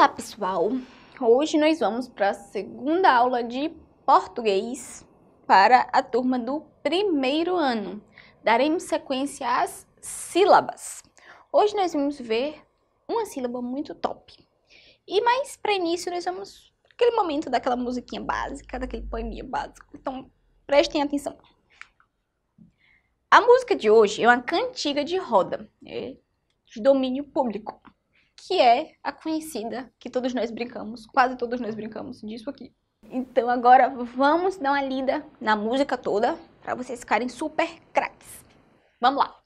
Olá, pessoal! Hoje nós vamos para a segunda aula de português para a turma do primeiro ano. Daremos sequência às sílabas. Hoje nós vamos ver uma sílaba muito top. E mais para início nós vamos aquele momento daquela musiquinha básica, daquele poeminha básico. Então, prestem atenção. A música de hoje é uma cantiga de roda, é de domínio público que é a conhecida, que todos nós brincamos, quase todos nós brincamos disso aqui. Então agora vamos dar uma lida na música toda para vocês ficarem super craques. Vamos lá.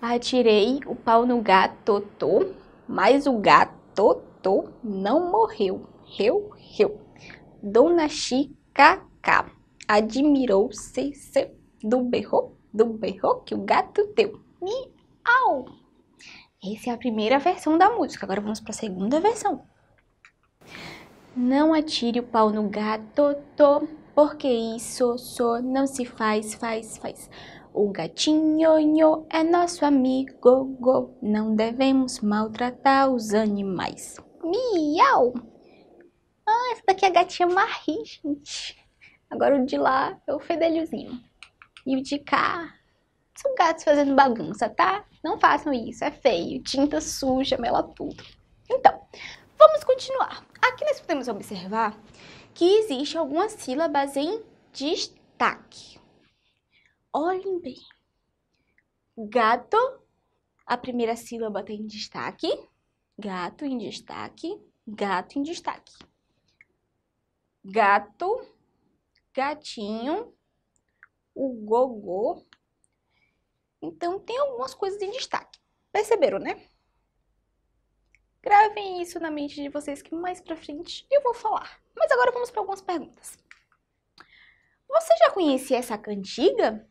Atirei o pau no gato, tô, mas o gato tô, não morreu. Reu, reu. Dona Chicacá admirou-se do berro, do berro que o gato deu. Miau! Essa é a primeira versão da música, agora vamos para a segunda versão. Não atire o pau no gato, tô, porque isso, só so, não se faz, faz, faz. O gatinho nho, é nosso amigo, go, não devemos maltratar os animais. Miau! Ah, essa daqui é a gatinha Marie, gente. Agora o de lá é o fedelhozinho. E o de cá são gatos fazendo bagunça, tá? Não façam isso, é feio. Tinta suja, mela tudo. Então, vamos continuar. Aqui nós podemos observar que existem algumas sílabas em destaque. Olhem bem. Gato, a primeira sílaba tem tá destaque. Gato em destaque, gato em destaque. Gato, gatinho, o gogô, então, tem algumas coisas em destaque. Perceberam, né? Gravem isso na mente de vocês que mais pra frente eu vou falar. Mas agora vamos para algumas perguntas. Você já conhecia essa cantiga?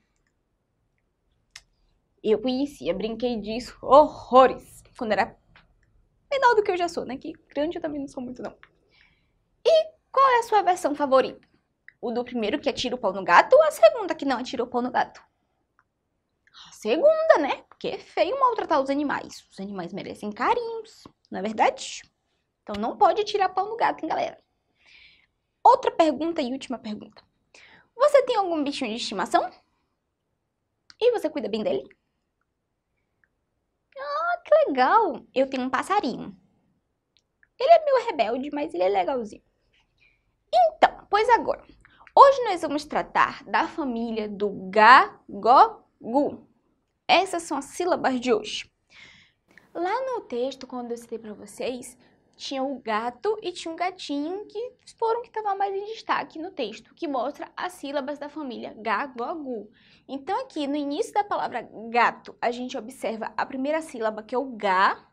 Eu conhecia, brinquei disso horrores quando era menor do que eu já sou, né? Que grande eu também não sou muito, não. E qual é a sua versão favorita? O do primeiro que atira o pau no gato ou a segunda que não atira o pau no gato? segunda, né? Porque é feio maltratar os animais. Os animais merecem carinhos, não é verdade? Então não pode tirar pão do gato, hein, galera? Outra pergunta e última pergunta. Você tem algum bichinho de estimação? E você cuida bem dele? Ah, que legal! Eu tenho um passarinho. Ele é meio rebelde, mas ele é legalzinho. Então, pois agora, hoje nós vamos tratar da família do gagogu. Essas são as sílabas de hoje. Lá no texto, quando eu citei para vocês, tinha o gato e tinha um gatinho que foram que estavam mais em destaque no texto, que mostra as sílabas da família gago Então aqui no início da palavra gato, a gente observa a primeira sílaba que é o ga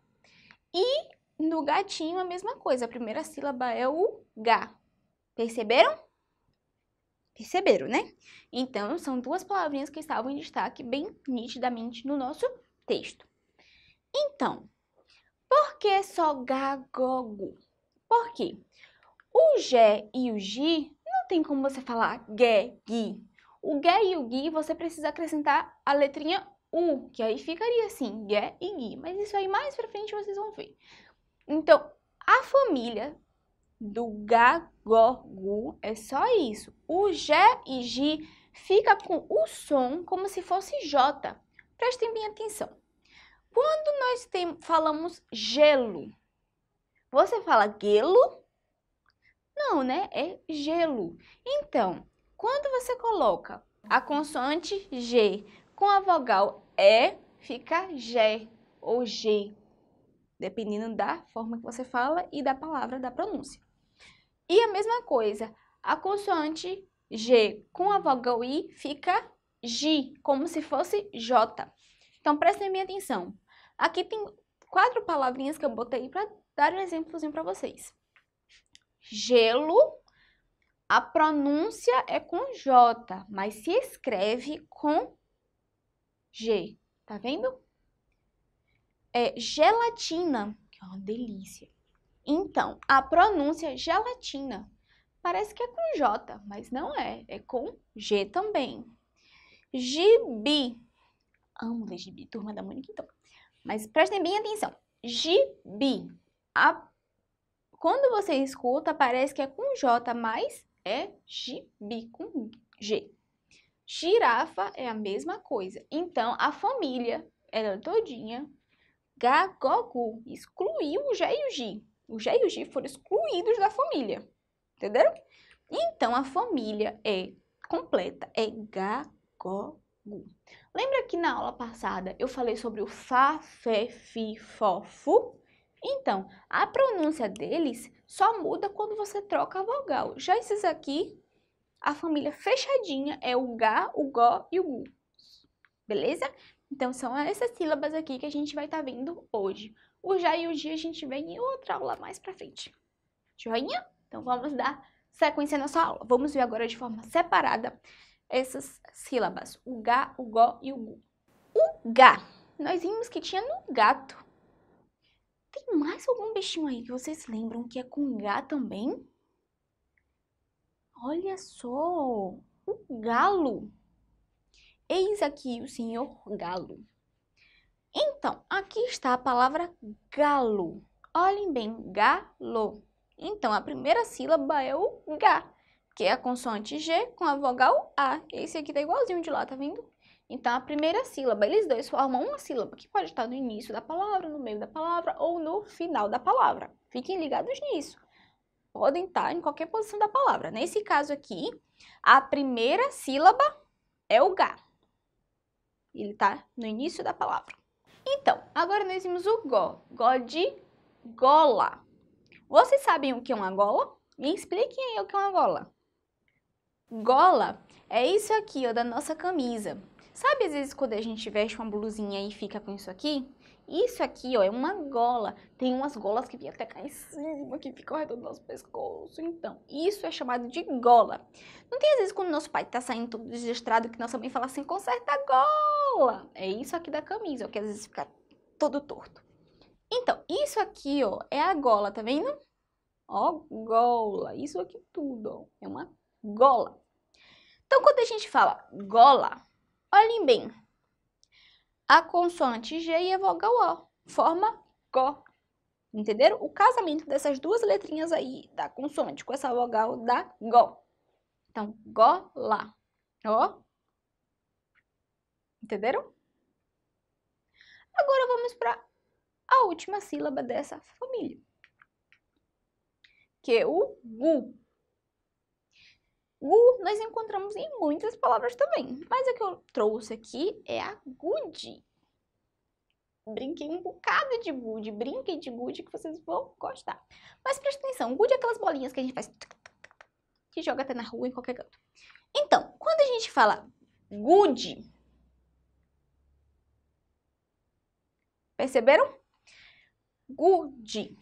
e no gatinho a mesma coisa, a primeira sílaba é o ga. Perceberam? Perceberam, né? Então, são duas palavrinhas que estavam em destaque bem nitidamente no nosso texto. Então, por que só gagogo? Por quê? O G e o gi não tem como você falar ge, gi. O ge e o gi você precisa acrescentar a letrinha U, que aí ficaria assim, ge e gi. Mas isso aí mais pra frente vocês vão ver. Então, a família do gagorgu é só isso. O G e G fica com o som como se fosse J. Prestem bem atenção. Quando nós tem, falamos gelo, você fala gelo? Não, né? É gelo. Então, quando você coloca a consoante G com a vogal E, fica G ou G, dependendo da forma que você fala e da palavra da pronúncia. E a mesma coisa, a consoante G com a vogal I fica G, como se fosse J. Então, prestem minha atenção. Aqui tem quatro palavrinhas que eu botei para dar um exemplozinho para vocês. Gelo, a pronúncia é com J, mas se escreve com G, tá vendo? É gelatina, que é uma delícia. Então, a pronúncia é gelatina parece que é com J, mas não é, é com G também. Gibi. Amo ler gibi, turma da Mônica então. Mas prestem bem atenção. Gibi. A... Quando você escuta, parece que é com J, mas é gibi, com G. Girafa é a mesma coisa. Então, a família, ela toda todinha, gagogu, excluiu o G e o G. O G e o G foram excluídos da família. Entenderam? Então, a família é completa, é gagogu. Lembra que na aula passada eu falei sobre o fá, fé, fi, fó, fu? Então, a pronúncia deles só muda quando você troca a vogal. Já esses aqui, a família fechadinha é o ga, o gó e o gu. Beleza? Então, são essas sílabas aqui que a gente vai estar tá vendo hoje. O já e o dia a gente vem em outra aula mais pra frente. Joinha? Então vamos dar sequência na sua aula. Vamos ver agora de forma separada essas sílabas, o gá, o gó e o gu. O gá. nós vimos que tinha no gato. Tem mais algum bichinho aí que vocês lembram que é com gá também? Olha só, o galo. Eis aqui o senhor galo. Então, aqui está a palavra galo. Olhem bem, galo. Então, a primeira sílaba é o ga, que é a consoante G com a vogal A. Esse aqui tá igualzinho de lá, tá vendo? Então, a primeira sílaba, eles dois formam uma sílaba, que pode estar no início da palavra, no meio da palavra ou no final da palavra. Fiquem ligados nisso. Podem estar em qualquer posição da palavra. Nesse caso aqui, a primeira sílaba é o ga. Ele está no início da palavra. Então, agora nós vimos o go. Go de gola. Vocês sabem o que é uma gola? Me expliquem aí o que é uma gola. Gola é isso aqui, ó, da nossa camisa. Sabe às vezes quando a gente veste uma blusinha e fica com isso aqui? Isso aqui, ó, é uma gola. Tem umas golas que vêm até cá em cima, que ficam ao redor do nosso pescoço. Então, isso é chamado de gola. Não tem às vezes quando nosso pai tá saindo todo desestrado que nossa mãe fala assim, conserta a gola. É isso aqui da camisa, ó, é que às vezes fica todo torto. Então, isso aqui, ó, é a gola, tá vendo? Ó, gola. Isso aqui tudo, ó, é uma gola. Então, quando a gente fala gola, olhem bem, a consoante G e a vogal O. Forma CO. Entenderam? O casamento dessas duas letrinhas aí, da consoante com essa vogal da GO. Então, GO, LÁ. Ó. Entenderam? Agora vamos para a última sílaba dessa família. Que é o GU. U nós encontramos em muitas palavras também, mas a que eu trouxe aqui é a good. Brinquei um bocado de good, brinquem de good que vocês vão gostar. Mas presta atenção, good é aquelas bolinhas que a gente faz, que joga até na rua, em qualquer canto. Então, quando a gente fala good, perceberam? Good,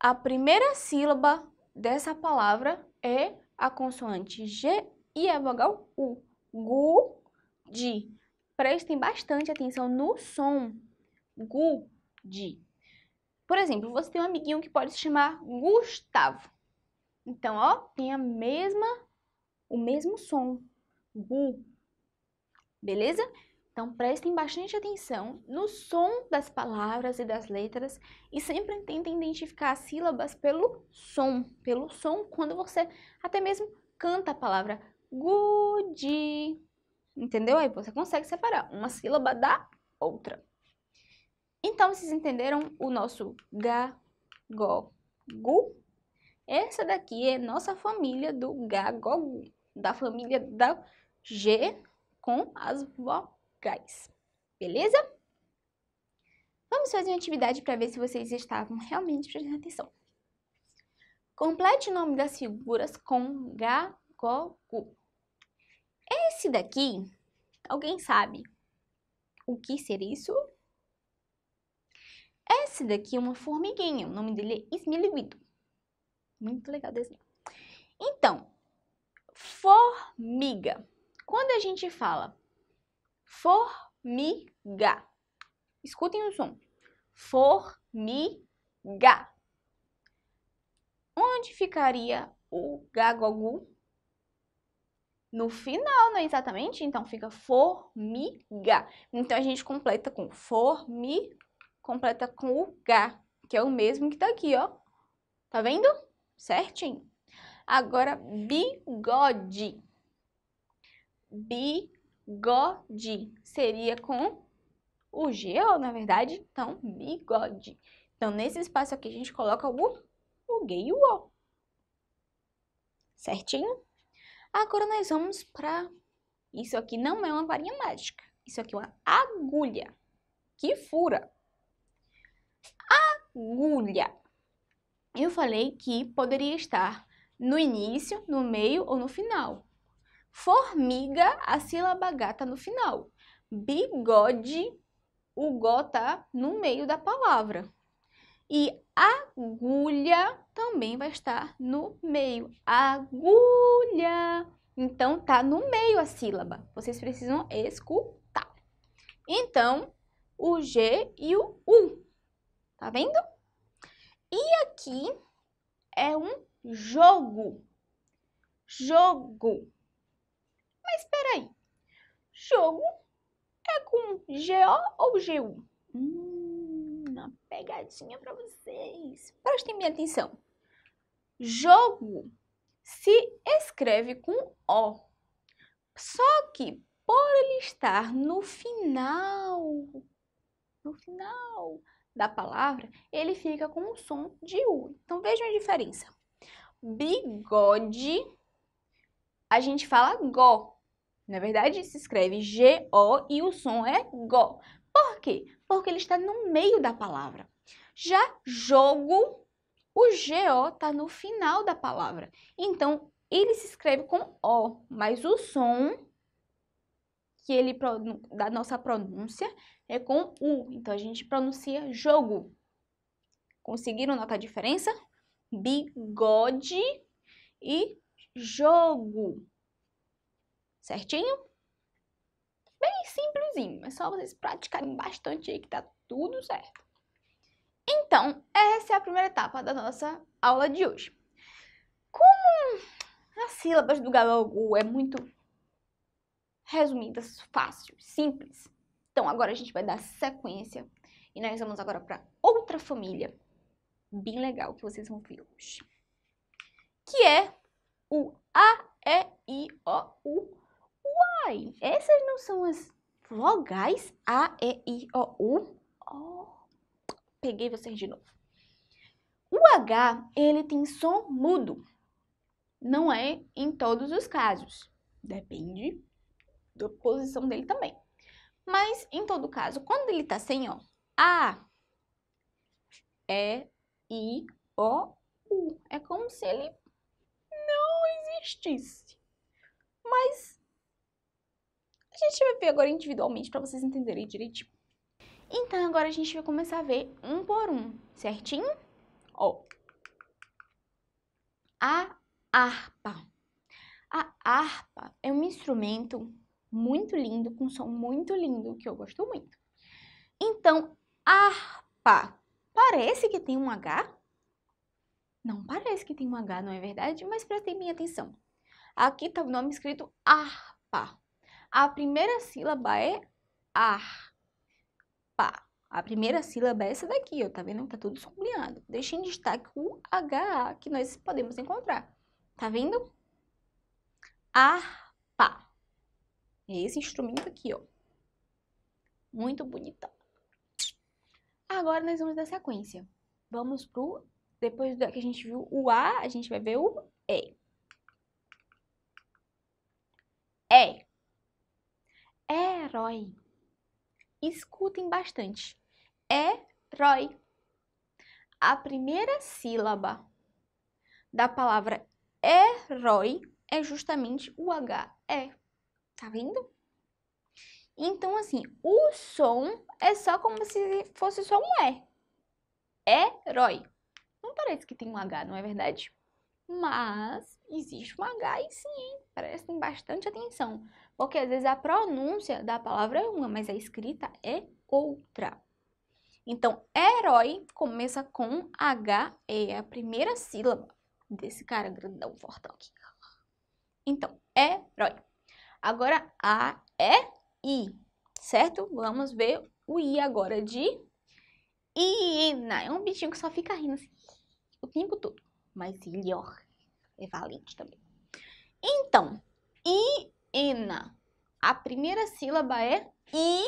a primeira sílaba dessa palavra é a consoante G e a vogal U. Gu, di. Prestem bastante atenção no som. Gu, D. Por exemplo, você tem um amiguinho que pode se chamar Gustavo. Então, ó, tem a mesma, o mesmo som. Gu. Beleza? Então prestem bastante atenção no som das palavras e das letras e sempre tentem identificar as sílabas pelo som, pelo som quando você até mesmo canta a palavra good. Entendeu? Aí você consegue separar uma sílaba da outra. Então, vocês entenderam o nosso ga, go, gu? Essa daqui é nossa família do ga, go, gu, da família da G com as vogais gás. Beleza? Vamos fazer uma atividade para ver se vocês estavam realmente prestando atenção. Complete o nome das figuras com Gagogu. Esse daqui, alguém sabe o que ser isso? Esse daqui é uma formiguinha, o nome dele é Esmiliguido. Muito legal o desenho. Então, formiga. Quando a gente fala Formiga. Escutem o som. Formiga. Onde ficaria o gagogu? No final, não é exatamente? Então fica formiga. Então a gente completa com formi, completa com o ga, que é o mesmo que tá aqui, ó. Tá vendo? Certinho. Agora, bigode. Bigode bigode. Seria com o G, ó, na verdade, então bigode. Então, nesse espaço aqui, a gente coloca o, o G e o O. Certinho? Agora, nós vamos para... Isso aqui não é uma varinha mágica. Isso aqui é uma agulha que fura. Agulha. Eu falei que poderia estar no início, no meio ou no final. Formiga, a sílaba gata tá no final. Bigode, o go tá no meio da palavra. E agulha também vai estar no meio. Agulha. Então, tá no meio a sílaba. Vocês precisam escutar. Então, o G e o U. Tá vendo? E aqui é um jogo. Jogo. Mas espera aí. Jogo é com GO ou GU? Hum, uma pegadinha para vocês. Prestem minha atenção. Jogo se escreve com O. Só que por ele estar no final, no final da palavra, ele fica com o som de U. Então vejam a diferença. Bigode, a gente fala go. Na é verdade, se escreve G-O e o som é GO. Por quê? Porque ele está no meio da palavra. Já jogo, o G-O está no final da palavra. Então, ele se escreve com O, mas o som que ele da nossa pronúncia é com U. Então, a gente pronuncia jogo. Conseguiram notar a diferença? Bigode e jogo certinho? Bem simplesinho, é só vocês praticarem bastante aí que tá tudo certo. Então, essa é a primeira etapa da nossa aula de hoje. Como as sílabas do galogu é muito resumidas, fácil, simples, então agora a gente vai dar sequência e nós vamos agora para outra família bem legal que vocês vão ver hoje, que é o A, E, I, O, U, Uai, essas não são as vogais A, E, I, O, U? Oh, peguei vocês de novo. O H, ele tem som mudo. Não é em todos os casos. Depende da posição dele também. Mas, em todo caso, quando ele tá sem, ó, A, E, I, O, U. É como se ele não existisse. Mas a gente vai ver agora individualmente para vocês entenderem direitinho. Então agora a gente vai começar a ver um por um, certinho? Ó. A harpa. A harpa é um instrumento muito lindo, com um som muito lindo, que eu gosto muito. Então, harpa. Parece que tem um H? Não parece que tem um H, não é verdade? Mas prestem bem atenção. Aqui está o nome escrito harpa. A primeira sílaba é ar. Pá. A primeira sílaba é essa daqui, ó, tá vendo? Tá tudo sublinhado. Deixe em destaque o HA que nós podemos encontrar. Tá vendo? Arpa. É esse instrumento aqui, ó. Muito bonitão. Agora nós vamos dar sequência. Vamos pro... Depois que a gente viu o A, a gente vai ver o E. E herói. Escutem bastante. Herói. A primeira sílaba da palavra herói é justamente o h é. Tá vendo? Então, assim, o som é só como se fosse só um E. Herói. Não parece que tem um H, não é verdade? Mas existe um H e sim, prestem bastante atenção. Porque às vezes a pronúncia da palavra é uma, mas a escrita é outra. Então, herói começa com H, é a primeira sílaba desse cara grandão fortão aqui. Então, herói. Agora, A e I, certo? Vamos ver o I agora de hiena. É um bichinho que só fica rindo assim, o tempo todo. Mas ele, ó, é valente também. Então, I ena. A primeira sílaba é i,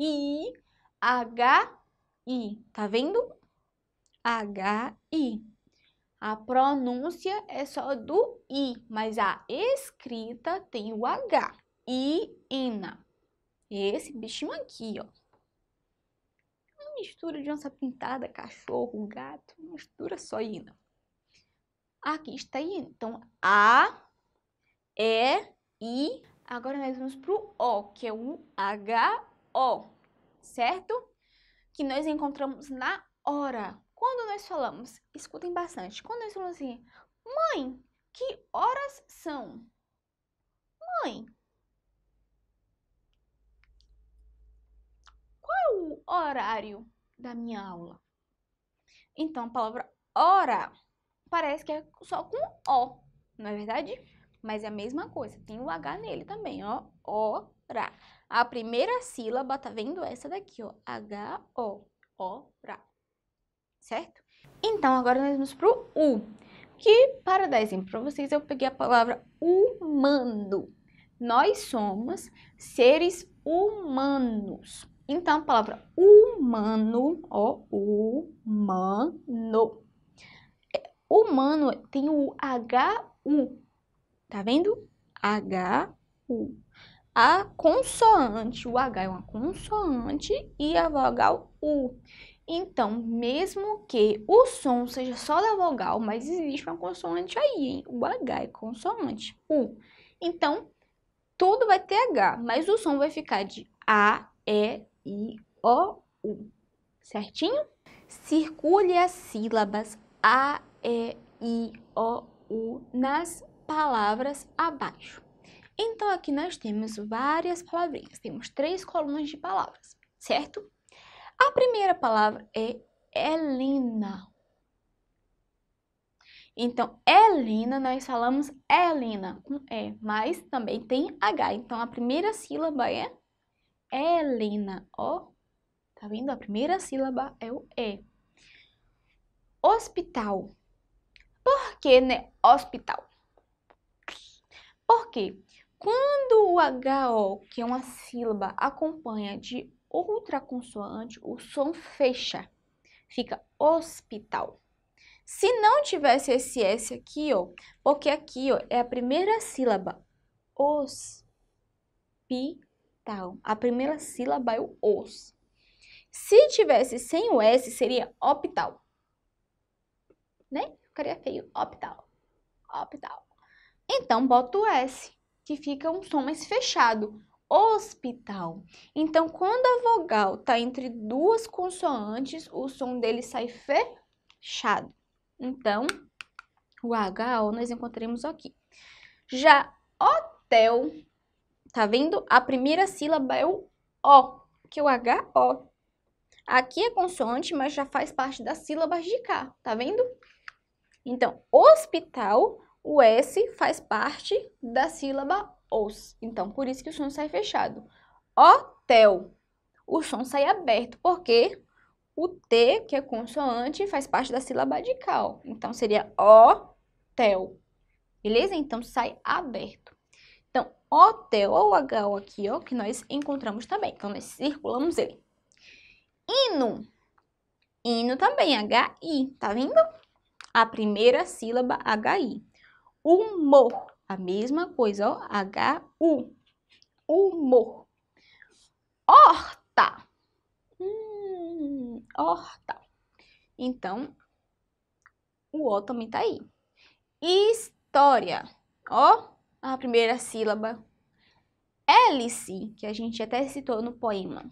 i, h, i. Tá vendo? H, i. A pronúncia é só do i, mas a escrita tem o h. I, ena. Esse bichinho aqui, ó. Uma mistura de onça pintada, cachorro, gato, mistura só ina. Aqui está aí Então, a, e, é I. Agora nós vamos pro O, que é o H-O, certo? Que nós encontramos na hora. Quando nós falamos, escutem bastante, quando nós falamos assim, mãe, que horas são? Mãe, qual é o horário da minha aula? Então, a palavra hora parece que é só com O, não é verdade? Mas é a mesma coisa, tem o H nele também, ó. Ora. A primeira sílaba, tá vendo essa daqui, ó? H-O. Ora. Certo? Então, agora nós vamos pro U. Que, para dar exemplo para vocês, eu peguei a palavra humano. Nós somos seres humanos. Então, a palavra humano, ó, humano. É, humano tem o H-U Tá vendo? H-U. A consoante, o H é uma consoante e a vogal U. Então, mesmo que o som seja só da vogal, mas existe uma consoante aí, hein? O H é consoante, U. Então, tudo vai ter H, mas o som vai ficar de A, E, I, O, U. Certinho? Circule as sílabas A, E, I, O, U nas palavras abaixo. Então, aqui nós temos várias palavrinhas, temos três colunas de palavras, certo? A primeira palavra é Helena. Então, Helena, nós falamos Helena com E, mas também tem H. Então, a primeira sílaba é Helena. Ó, tá vendo? A primeira sílaba é o E. Hospital. Por que, né? Hospital. Por quê? Quando o HO, que é uma sílaba, acompanha de outra consoante, o som fecha. Fica hospital. Se não tivesse esse S aqui, ó, porque aqui ó, é a primeira sílaba, hospital. A primeira sílaba é o os. Se tivesse sem o S, seria optal. Né? Ficaria feio, optal, optal. Então, bota o S, que fica um som mais fechado. Hospital. Então, quando a vogal está entre duas consoantes, o som dele sai fechado. Então, o HO nós encontramos aqui. Já hotel, tá vendo? A primeira sílaba é o O, que é o HO. Aqui é consoante, mas já faz parte das sílabas de cá, tá vendo? Então, hospital o S faz parte da sílaba os. Então, por isso que o som sai fechado. Hotel. O som sai aberto, porque o T, que é consoante, faz parte da sílaba de Então, seria hotel. Beleza? Então, sai aberto. Então, hotel, ou H aqui, ó, que nós encontramos também. Então, nós circulamos ele. Hino. Hino também, H-I. Tá vendo? A primeira sílaba, H-I humor. A mesma coisa, ó, H-U, humor. Horta, hum, horta. Então, o O também tá aí. História, ó, a primeira sílaba. Hélice, que a gente até citou no poema.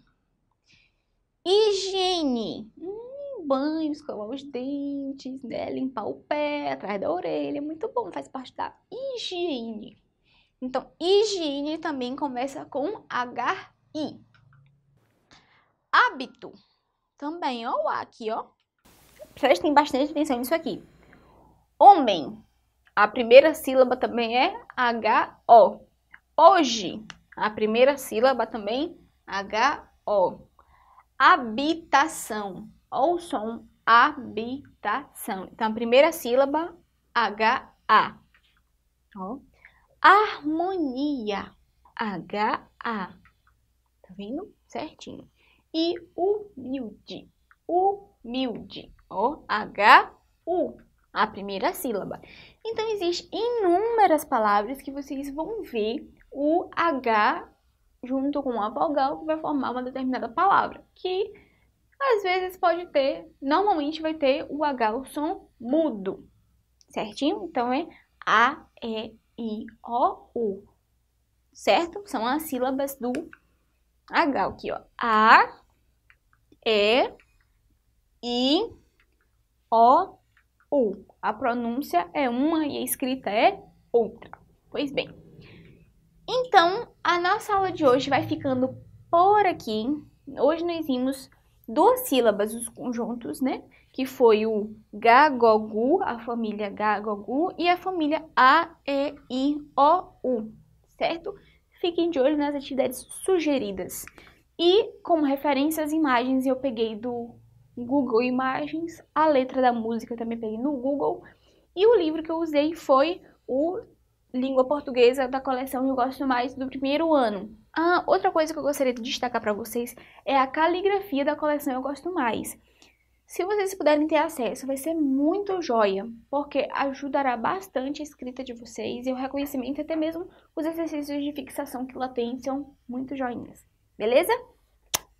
Higiene, hum, banho, escovar os dentes, né? Limpar o pé, atrás da orelha, muito bom, faz parte da higiene. Então, higiene também começa com H-I. Hábito também, ó, o A aqui, ó. Prestem bastante atenção nisso aqui. Homem, a primeira sílaba também é H-O. Hoje, a primeira sílaba também H-O. Habitação, ou som habitação. Então, a primeira sílaba, H-A. Ó. Harmonia, H-A. Tá vendo? Certinho. E humilde, humilde, ó, H-U, a primeira sílaba. Então, existem inúmeras palavras que vocês vão ver o H junto com a vogal que vai formar uma determinada palavra, que às vezes pode ter, normalmente vai ter o H, o som mudo, certinho? Então é A, E, I, O, U, certo? São as sílabas do H aqui, ó. A, E, I, O, U. A pronúncia é uma e a escrita é outra. Pois bem. Então, a nossa aula de hoje vai ficando por aqui. Hoje nós vimos duas sílabas os conjuntos, né? Que foi o gagogu, a família gagogu e a família a, e, i, o, u, certo? Fiquem de olho nas atividades sugeridas. E como referência as imagens eu peguei do Google Imagens, a letra da música também peguei no Google e o livro que eu usei foi o Língua Portuguesa da coleção Eu Gosto Mais do primeiro ano, ah, outra coisa que eu gostaria de destacar para vocês é a caligrafia da coleção Eu Gosto Mais. Se vocês puderem ter acesso, vai ser muito joia, porque ajudará bastante a escrita de vocês e o reconhecimento, até mesmo os exercícios de fixação que lá tem são muito joinhas. Beleza?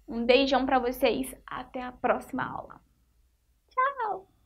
Um beijão para vocês, até a próxima aula. Tchau!